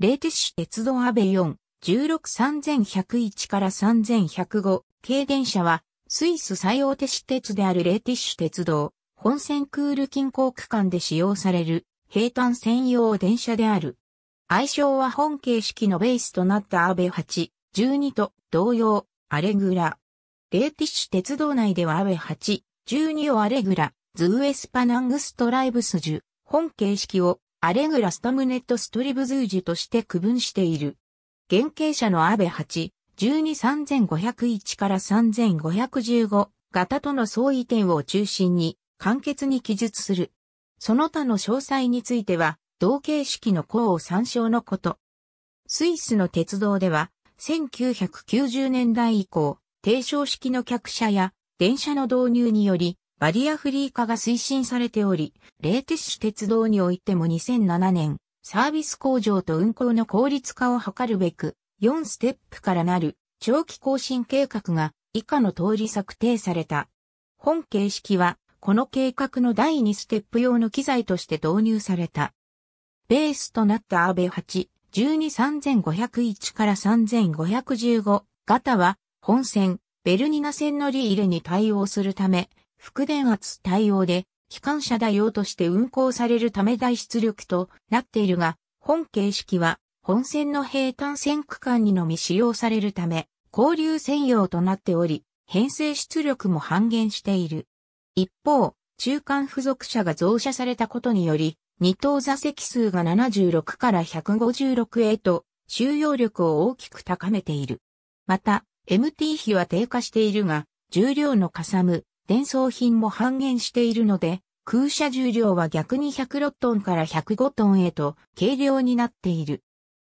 レーティッシュ鉄道アベ4、163101から3105系電車は、スイス最大手私鉄であるレーティッシュ鉄道、本線クール近郊区間で使用される、平坦専用電車である。愛称は本形式のベースとなったアベ8、12と同様、アレグラ。レーティッシュ鉄道内ではアベ8、12をアレグラ、ズーエスパナングストライブスジュ、本形式をアレグラスタムネットストリブズージュとして区分している。原型者のアベ8、123501から3515型との相違点を中心に簡潔に記述する。その他の詳細については、同形式の項を参照のこと。スイスの鉄道では、1990年代以降、低床式の客車や電車の導入により、バリアフリー化が推進されており、レーティッシュ鉄道においても2007年、サービス向上と運行の効率化を図るべく、4ステップからなる長期更新計画が以下の通り策定された。本形式は、この計画の第2ステップ用の機材として導入された。ベースとなったアベ8、123,501から3515型は、本線、ベルニナ線乗り入れに対応するため、副電圧対応で、機関車代用として運行されるため大出力となっているが、本形式は本線の平坦線区間にのみ使用されるため、交流専用となっており、編成出力も半減している。一方、中間付属車が増車されたことにより、二等座席数が76から156へと、収容力を大きく高めている。また、MT 比は低下しているが、重量のかさむ、伝送品も半減しているので、空車重量は逆に106トンから105トンへと軽量になっている。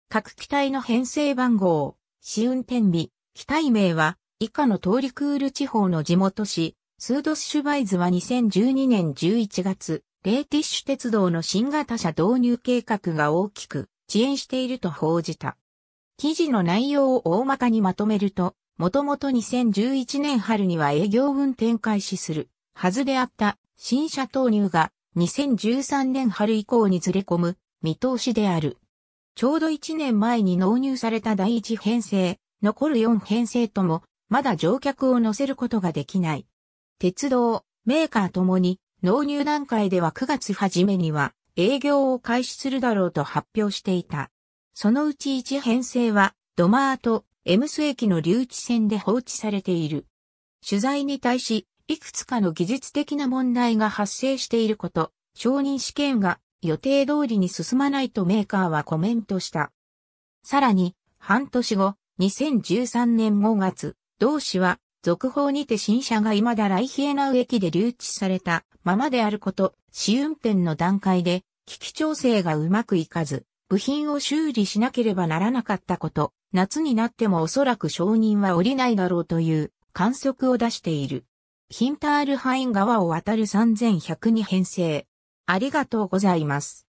各機体の編成番号、試運転日、機体名は以下の通りクール地方の地元市、スードスシュバイズは2012年11月、レーティッシュ鉄道の新型車導入計画が大きく遅延していると報じた。記事の内容を大まかにまとめると、もともと2011年春には営業運転開始するはずであった新車投入が2013年春以降にずれ込む見通しである。ちょうど1年前に納入された第1編成、残る4編成とも、まだ乗客を乗せることができない。鉄道、メーカーともに、納入段階では9月初めには営業を開始するだろうと発表していた。そのうち1編成は、ドマート、エムス駅の留置線で放置されている。取材に対し、いくつかの技術的な問題が発生していること、承認試験が予定通りに進まないとメーカーはコメントした。さらに、半年後、2013年5月、同市は、続報にて新車が未だライヒエナウ駅で留置されたままであること、試運転の段階で、危機調整がうまくいかず、部品を修理しなければならなかったこと、夏になってもおそらく承認は降りないだろうという観測を出している。ヒンタールハイン川を渡る3102編成。ありがとうございます。